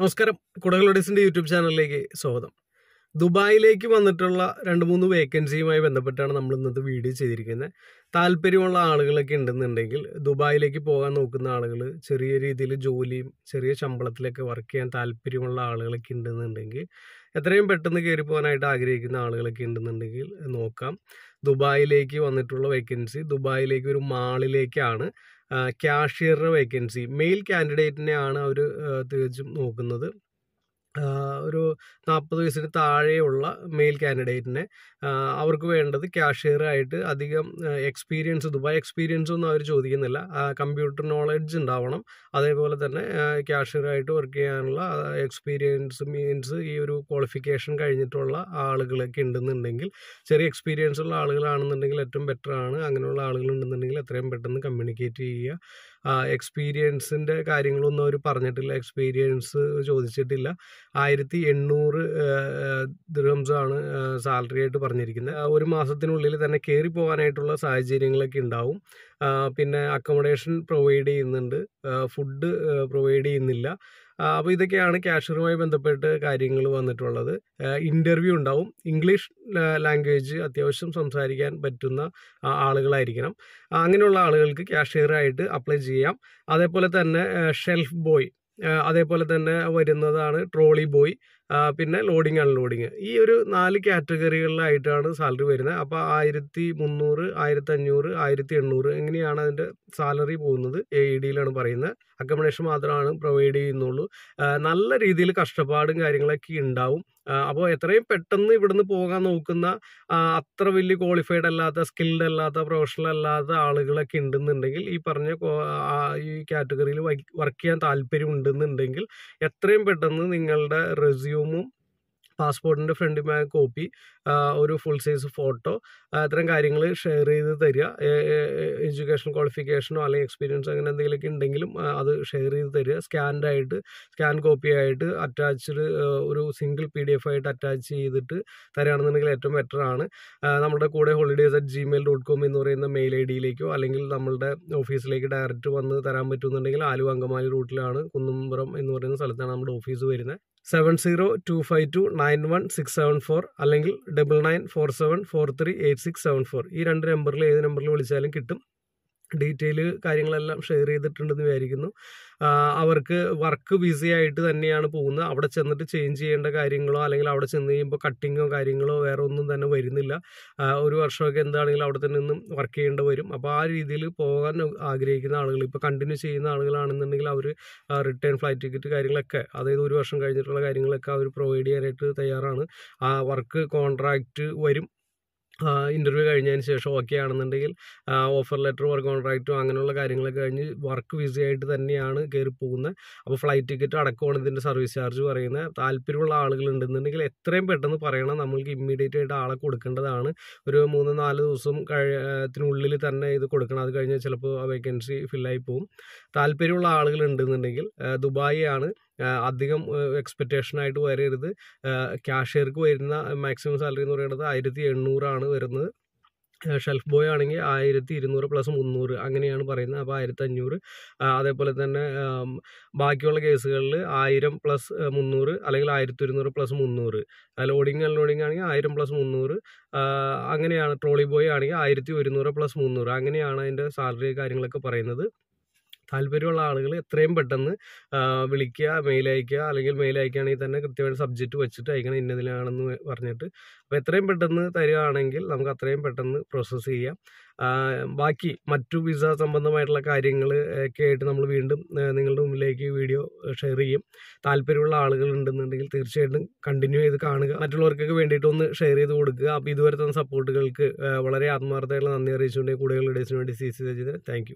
നമസ്കാരം കുടകളുടീസിൻ്റെ യൂട്യൂബ് ചാനലിലേക്ക് സ്വാഗതം ദുബായിലേക്ക് വന്നിട്ടുള്ള രണ്ട് മൂന്ന് വേക്കൻസിയുമായി ബന്ധപ്പെട്ടാണ് നമ്മൾ ഇന്നത്തെ വീഡിയോ ചെയ്തിരിക്കുന്നത് താല്പര്യമുള്ള ആളുകളൊക്കെ ഉണ്ടെന്നുണ്ടെങ്കിൽ ദുബായിലേക്ക് പോകാൻ നോക്കുന്ന ആളുകൾ ചെറിയ രീതിയിൽ ജോലിയും ചെറിയ ശമ്പളത്തിലൊക്കെ വർക്ക് ചെയ്യാൻ താല്പര്യമുള്ള ആളുകളൊക്കെ ഉണ്ടെന്നുണ്ടെങ്കിൽ എത്രയും പെട്ടെന്ന് കയറി പോകാനായിട്ട് ആഗ്രഹിക്കുന്ന ആളുകളൊക്കെ ഉണ്ടെന്നുണ്ടെങ്കിൽ നോക്കാം ദുബായിലേക്ക് വന്നിട്ടുള്ള വേക്കൻസി ദുബായിലേക്ക് ഒരു മാളിലേക്കാണ് ക്യാഷ്യറുടെ വേക്കൻസി മെയിൽ കാൻഡിഡേറ്റിനെയാണ് അവർ തികച്ചും നോക്കുന്നത് ഒരു നാൽപ്പത് വയസ്സിന് താഴെയുള്ള മെയിൽ കാൻഡിഡേറ്റിനെ അവർക്ക് വേണ്ടത് കാഷ്യർ ആയിട്ട് അധികം എക്സ്പീരിയൻസ് ദുബായ് എക്സ്പീരിയൻസ് ഒന്നും അവർ ചോദിക്കുന്നില്ല കമ്പ്യൂട്ടർ നോളജ് ഉണ്ടാവണം അതേപോലെ തന്നെ ക്യാഷ്യർ ആയിട്ട് വർക്ക് ചെയ്യാനുള്ള എക്സ്പീരിയൻസ് മീൻസ് ഈ ഒരു ക്വാളിഫിക്കേഷൻ കഴിഞ്ഞിട്ടുള്ള ആളുകളൊക്കെ ഉണ്ടെന്നുണ്ടെങ്കിൽ ചെറിയ എക്സ്പീരിയൻസ് ഉള്ള ആളുകളാണെന്നുണ്ടെങ്കിൽ ഏറ്റവും ബെറ്റർ ആണ് അങ്ങനെയുള്ള ആളുകൾ ഉണ്ടെന്നുണ്ടെങ്കിൽ എത്രയും പെട്ടെന്ന് കമ്മ്യൂണിക്കേറ്റ് ചെയ്യുക എക്സ്പീരിയൻസിൻ്റെ കാര്യങ്ങളൊന്നും അവർ പറഞ്ഞിട്ടില്ല എക്സ്പീരിയൻസ് ചോദിച്ചിട്ടില്ല ആയിരത്തി എണ്ണൂറ് ദൃഹംസാണ് സാലറി ആയിട്ട് പറഞ്ഞിരിക്കുന്നത് ഒരു മാസത്തിനുള്ളിൽ തന്നെ കയറി പോകാനായിട്ടുള്ള സാഹചര്യങ്ങളൊക്കെ ഉണ്ടാവും പിന്നെ അക്കോമഡേഷൻ പ്രൊവൈഡ് ചെയ്യുന്നുണ്ട് ഫുഡ് പ്രൊവൈഡ് ചെയ്യുന്നില്ല അപ്പോൾ ഇതൊക്കെയാണ് കാഷ്യറുമായി ബന്ധപ്പെട്ട് കാര്യങ്ങൾ വന്നിട്ടുള്ളത് ഇൻ്റർവ്യൂ ഉണ്ടാവും ഇംഗ്ലീഷ് ലാംഗ്വേജ് അത്യാവശ്യം സംസാരിക്കാൻ പറ്റുന്ന ആളുകളായിരിക്കണം അങ്ങനെയുള്ള ആളുകൾക്ക് കാഷ്യറായിട്ട് അപ്ലൈ ചെയ്യാം അതേപോലെ തന്നെ ഷെൽഫ് ബോയ് അതേപോലെ തന്നെ വരുന്നതാണ് ട്രോളി ബോയ് പിന്നെ ലോഡിങ് അൺലോഡിങ് ഈ ഒരു നാല് കാറ്റഗറികളിലായിട്ടാണ് സാലറി വരുന്നത് അപ്പോൾ ആയിരത്തി മുന്നൂറ് ആയിരത്തി അഞ്ഞൂറ് ആയിരത്തി എണ്ണൂറ് എങ്ങനെയാണ് അതിൻ്റെ സാലറി പോകുന്നത് എ ഇ e ഡിയിലാണ് പറയുന്നത് അക്കോമഡേഷൻ മാത്രമാണ് പ്രൊവൈഡ് ചെയ്യുന്നുള്ളൂ നല്ല രീതിയിൽ കഷ്ടപ്പാടും കാര്യങ്ങളൊക്കെ ഉണ്ടാവും അപ്പോൾ എത്രയും പെട്ടെന്ന് ഇവിടുന്ന് പോകാൻ നോക്കുന്ന അത്ര വലിയ ക്വാളിഫൈഡ് അല്ലാത്ത സ്കിൽഡ് അല്ലാത്ത പ്രൊഫഷണൽ അല്ലാത്ത ആളുകളൊക്കെ ഉണ്ടെന്നുണ്ടെങ്കിൽ ഈ പറഞ്ഞ ഈ കാറ്റഗറിയിൽ വർക്ക് ചെയ്യാൻ താല്പര്യം ഉണ്ടെന്നുണ്ടെങ്കിൽ എത്രയും പെട്ടെന്ന് നിങ്ങളുടെ റെസ്യൂമും പാസ്പോർട്ടിൻ്റെ ഫ്രണ്ട് ബാക്ക് കോപ്പി ഒരു ഫുൾ സൈസ് ഫോട്ടോ അത്തരം കാര്യങ്ങൾ ഷെയർ ചെയ്ത് തരിക എഡ്യൂക്കേഷൻ ക്വാളിഫിക്കേഷനോ അല്ലെങ്കിൽ എക്സ്പീരിയൻസ് അങ്ങനെ എന്തെങ്കിലുമൊക്കെ ഉണ്ടെങ്കിലും അത് ഷെയർ ചെയ്ത് തരിക സ്കാൻഡ് ആയിട്ട് സ്കാൻ കോപ്പി ആയിട്ട് അറ്റാച്ച്ഡ് ഒരു സിംഗിൾ പി ഡി എഫ് ആയിട്ട് അറ്റാച്ച് ചെയ്തിട്ട് തരികയാണെന്നുണ്ടെങ്കിൽ ഏറ്റവും ബെറ്റർ ആണ് നമ്മുടെ കൂടെ holidays at Gmail dot com എന്ന് പറയുന്ന മെയിൽ ഐ ഡിയിലേക്കോ അല്ലെങ്കിൽ നമ്മളുടെ ഓഫീസിലേക്ക് ഡയറക്റ്റ് വന്ന് തരാൻ പറ്റുമെന്നുണ്ടെങ്കിൽ ആലുവ അങ്കമാലി റൂട്ടിലാണ് കുന്നുംപുറം എന്ന് പറയുന്ന സ്ഥലത്താണ് നമ്മുടെ ഓഫീസ് വരുന്നത് seven zero two five two nine one six seven four അല്ലെങ്കിൽ double nine four seven four three eight six seven four ഈ രണ്ട് നമ്പറിൽ ഏത് നമ്പറിൽ വിളിച്ചാലും കിട്ടും ഡീറ്റെയിൽ കാര്യങ്ങളെല്ലാം ഷെയർ ചെയ്തിട്ടുണ്ടെന്ന് വിചാരിക്കുന്നു അവർക്ക് വർക്ക് ബിസി ആയിട്ട് തന്നെയാണ് പോകുന്നത് അവിടെ ചെന്നിട്ട് ചേഞ്ച് ചെയ്യേണ്ട കാര്യങ്ങളോ അല്ലെങ്കിൽ അവിടെ ചെന്ന് കഴിയുമ്പോൾ കട്ടിങ്ങോ കാര്യങ്ങളോ വേറെ ഒന്നും തന്നെ വരുന്നില്ല ഒരു വർഷമൊക്കെ എന്താണെങ്കിലും അവിടെ തന്നെ നിന്നും വർക്ക് ചെയ്യേണ്ടി വരും അപ്പോൾ ആ രീതിയിൽ പോകാൻ ആഗ്രഹിക്കുന്ന ആളുകൾ ഇപ്പോൾ കണ്ടിന്യൂ ചെയ്യുന്ന ആളുകളാണെന്നുണ്ടെങ്കിൽ അവർ റിട്ടേൺ ഫ്ലൈറ്റ് ടിക്കറ്റ് കാര്യങ്ങളൊക്കെ അതായത് ഒരു വർഷം കഴിഞ്ഞിട്ടുള്ള കാര്യങ്ങളൊക്കെ അവർ പ്രൊവൈഡ് ചെയ്യാനായിട്ട് തയ്യാറാണ് ആ വർക്ക് കോൺട്രാക്റ്റ് വരും ഇൻ്റർവ്യൂ കഴിഞ്ഞതിന് ശേഷം ഓക്കെ ആണെന്നുണ്ടെങ്കിൽ ഓഫർ ലെറ്റർ വർക്ക് കോൺട്രാക്റ്റും അങ്ങനെയുള്ള കാര്യങ്ങളൊക്കെ കഴിഞ്ഞ് വർക്ക് വിസയായിട്ട് തന്നെയാണ് കയറി പോകുന്നത് അപ്പോൾ ഫ്ലൈറ്റ് ടിക്കറ്റ് അടക്കമാണ് ഇതിൻ്റെ സർവീസ് ചാർജ് പറയുന്നത് താല്പര്യമുള്ള ആളുകൾ ഉണ്ടെന്നുണ്ടെങ്കിൽ എത്രയും പെട്ടെന്ന് പറയണം നമ്മൾക്ക് ഇമ്മീഡിയറ്റ് ആയിട്ട് ആളെ കൊടുക്കേണ്ടതാണ് ഒരു മൂന്ന് നാല് ദിവസം കഴിയത്തിനുള്ളിൽ തന്നെ ഇത് കൊടുക്കണം അത് കഴിഞ്ഞാൽ ചിലപ്പോൾ വേക്കൻസി ഫില്ലായി പോകും താല്പര്യമുള്ള ആളുകൾ ഉണ്ടെന്നുണ്ടെങ്കിൽ ദുബായി ആണ് അധികം എക്സ്പെക്റ്റേഷനായിട്ട് വരരുത് ക്യാഷ്യർക്ക് വരുന്ന മാക്സിമം സാലറി എന്ന് പറയുന്നത് ആയിരത്തി എണ്ണൂറാണ് വരുന്നത് ഷെൽഫ് ബോയ് ആണെങ്കിൽ ആയിരത്തി ഇരുന്നൂറ് പ്ലസ് മുന്നൂറ് അങ്ങനെയാണ് പറയുന്നത് അപ്പോൾ ആയിരത്തി അഞ്ഞൂറ് അതേപോലെ തന്നെ ബാക്കിയുള്ള കേസുകളിൽ ആയിരം പ്ലസ് മുന്നൂറ് അല്ലെങ്കിൽ ആയിരത്തി ഇരുന്നൂറ് പ്ലസ് മുന്നൂറ് ലോഡിങ് അൺലോഡിങ് ആണെങ്കിൽ ആയിരം പ്ലസ് മുന്നൂറ് അങ്ങനെയാണ് ട്രോളി ബോയ് ആണെങ്കിൽ ആയിരത്തി ഒരുന്നൂറ് പ്ലസ് മുന്നൂറ് അങ്ങനെയാണ് അതിൻ്റെ സാലറി കാര്യങ്ങളൊക്കെ പറയുന്നത് താല്പര്യമുള്ള ആളുകൾ എത്രയും പെട്ടെന്ന് വിളിക്കുക മെയിൽ അയക്കുക അല്ലെങ്കിൽ മെയിൽ അയക്കുകയാണെങ്കിൽ തന്നെ കൃത്യമായിട്ട് സബ്ജക്റ്റ് വെച്ചിട്ട് അയക്കണം ഇന്നതിലാണെന്ന് പറഞ്ഞിട്ട് അപ്പോൾ എത്രയും പെട്ടെന്ന് തരികയാണെങ്കിൽ നമുക്ക് അത്രയും പെട്ടെന്ന് പ്രോസസ്സ് ചെയ്യാം ബാക്കി മറ്റു വിസ സംബന്ധമായിട്ടുള്ള കാര്യങ്ങൾ ഒക്കെ ആയിട്ട് നമ്മൾ വീണ്ടും നിങ്ങളുടെ മുമ്പിലേക്ക് വീഡിയോ ഷെയർ ചെയ്യും താല്പര്യമുള്ള ആളുകൾ ഉണ്ടെന്നുണ്ടെങ്കിൽ തീർച്ചയായിട്ടും കണ്ടിന്യൂ ചെയ്ത് കാണുക മറ്റുള്ളവർക്കൊക്കെ വേണ്ടിയിട്ട് ഒന്ന് ഷെയർ ചെയ്ത് കൊടുക്കുക അപ്പോൾ ഇതുവരെ തന്ന സപ്പോർട്ടുകൾക്ക് വളരെ ആത്മാർത്ഥമായിട്ടുള്ള നന്ദി അറിയിച്ചുകൊണ്ട് കൂടുതൽ ഡേസിന് വേണ്ടി സി സി സജിതൻ താങ്ക്